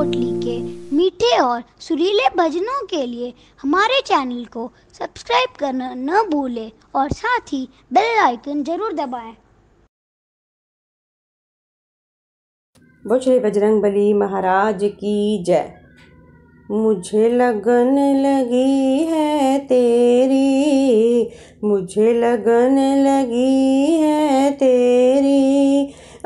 पोटली के मीठे और सुरीले भजनों के लिए हमारे चैनल को सब्सक्राइब करना न भूलें और साथ ही बेल आइकन जरूर दबाएं। बोले बजरंग बली महाराज की जय मुझे लगन लगी है तेरी मुझे लगन लगी है तेरी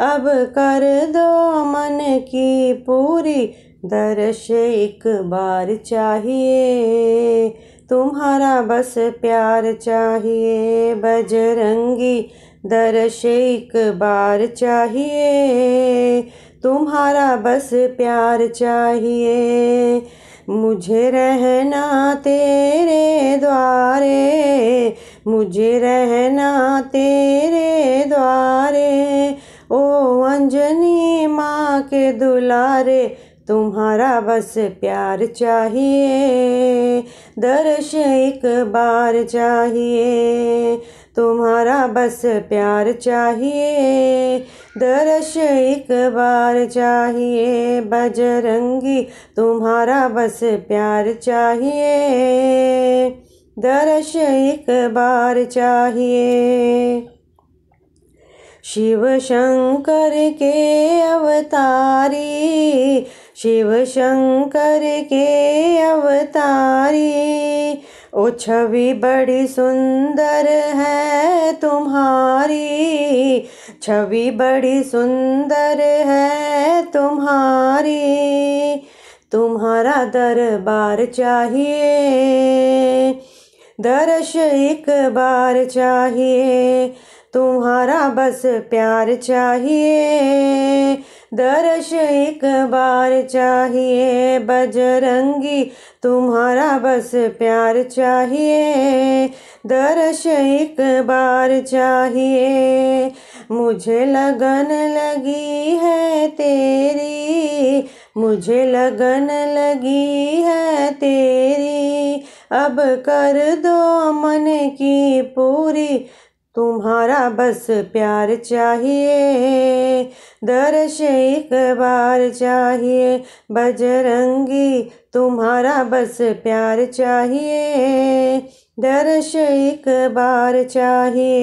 अब कर दो मन की पूरी दर्श एक बार चाहिए तुम्हारा बस प्यार चाहिए बजरंगी दर्श एक बार चाहिए तुम्हारा बस प्यार चाहिए मुझे रहना तेरे द्वारे मुझे रहना तेरे द्वारे के दुलारे तुम्हारा बस प्यार चाहिए दर्श एक बार चाहिए तुम्हारा बस प्यार चाहिए दर्श एक बार चाहिए बजरंगी तुम्हारा बस प्यार चाहिए दर्श एक बार चाहिए शिव शंकर के अवतारी शिव शंकर के अवतारी ओ छवि बड़ी सुंदर है तुम्हारी छवि बड़ी सुंदर है तुम्हारी तुम्हारा दरबार चाहिए दर्श एक बार चाहिए तुम्हारा बस प्यार चाहिए दर्श एक बार चाहिए बजरंगी तुम्हारा बस प्यार चाहिए दर्श एक बार चाहिए मुझे लगन लगी है तेरी मुझे लगन लगी है तेरी अब कर दो मन की पूरी तुम्हारा बस प्यार चाहिए दर्श एक बार चाहिए बजरंगी तुम्हारा बस प्यार चाहिए दर्श एक बार चाहिए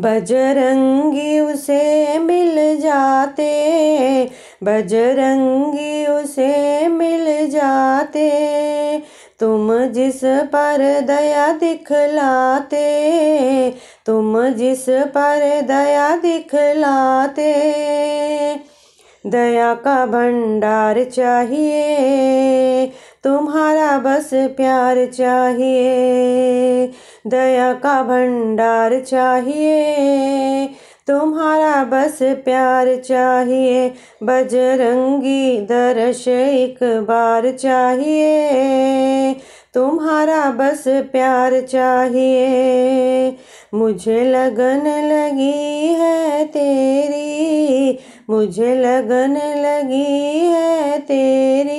बजरंगी उसे मिल जाते बजरंगी उसे मिल जाते तुम जिस पर दया दिखलाते तुम जिस पर दया दिखलाते दया का भंडार चाहिए तुम्हारा बस प्यार चाहिए दया का भंडार चाहिए तुम्हारा बस प्यार चाहिए बजरंगी दर्श एक बार चाहिए तुम्हारा बस प्यार चाहिए मुझे लगन लगी है तेरी मुझे लगन लगी है तेरी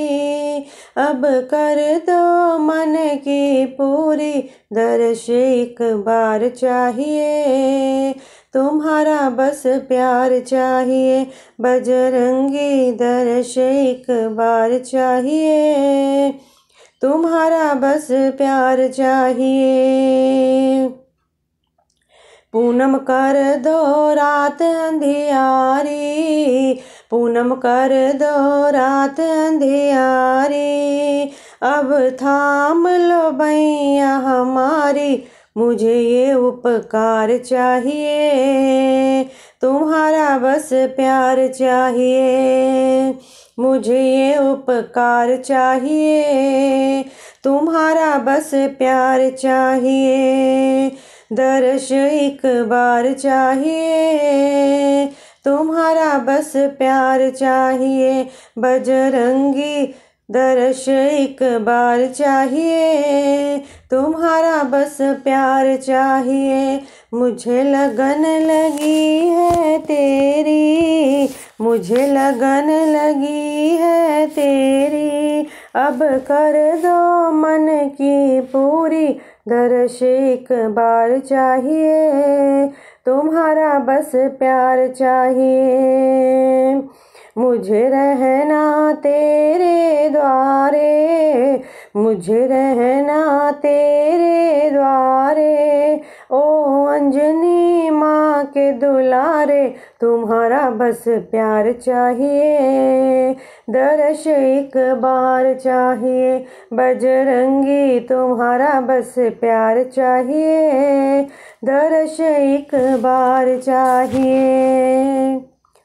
अब कर दो मन की पूरी दर्श एक बार चाहिए तुम्हारा बस प्यार चाहिए बजरंगी दर्श एक बार चाहिए तुम्हारा बस प्यार चाहिए पूनम कर दो रात अंधियारी पूनम कर दो रात अंधियारी अब थाम लो भैया हमारी मुझे ये उपकार चाहिए तुम्हारा बस प्यार चाहिए मुझे ये उपकार चाहिए तुम्हारा बस प्यार चाहिए दर्श एक बार चाहिए तुम्हारा बस प्यार चाहिए बजरंगी दर्श एक बार चाहिए तुम्हारा बस प्यार चाहिए मुझे लगन लगी है तेरी मुझे लगन लगी है तेरी अब कर दो मन की पूरी दर्श एक बार चाहिए तुम्हारा बस प्यार चाहिए मुझे रहना तेरे द्वारे मुझे रहना तेरे द्वारे ओ अंजनी माँ के दुलारे तुम्हारा बस प्यार चाहिए दर्श एक बार चाहिए बजरंगी तुम्हारा बस प्यार चाहिए दर्श एक बार चाहिए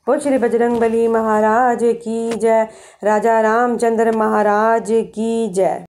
वो श्री बजरंग बली महाराज की जय राजा रामचंद्र महाराज की जय